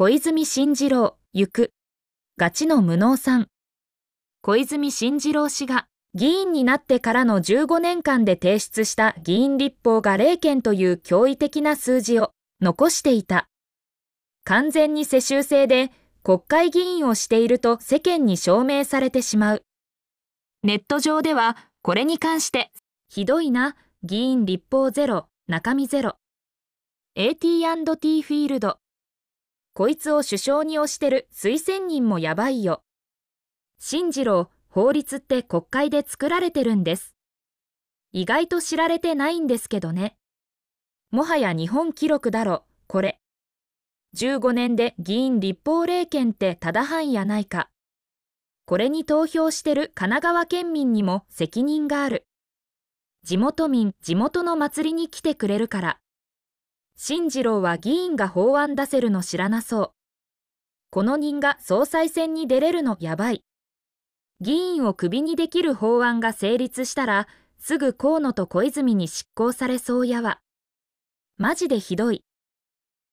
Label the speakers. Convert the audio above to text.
Speaker 1: 小泉進次郎、行く。ガチの無能さん。小泉進次郎氏が議員になってからの15年間で提出した議員立法が0件という驚異的な数字を残していた。完全に世襲制で国会議員をしていると世間に証明されてしまう。ネット上ではこれに関して、ひどいな、議員立法ゼロ、中身ゼロ。AT&T フィールド、こいつを首相に推してる推薦人もやばいよ。信次郎、法律って国会で作られてるんです。意外と知られてないんですけどね。もはや日本記録だろ、これ。15年で議員立法令権ってただ範囲やないか。これに投票してる神奈川県民にも責任がある。地元民、地元の祭りに来てくれるから。新次郎は議員が法案出せるの知らなそう。この人が総裁選に出れるのやばい。議員をクビにできる法案が成立したら、すぐ河野と小泉に執行されそうやわ。マジでひどい。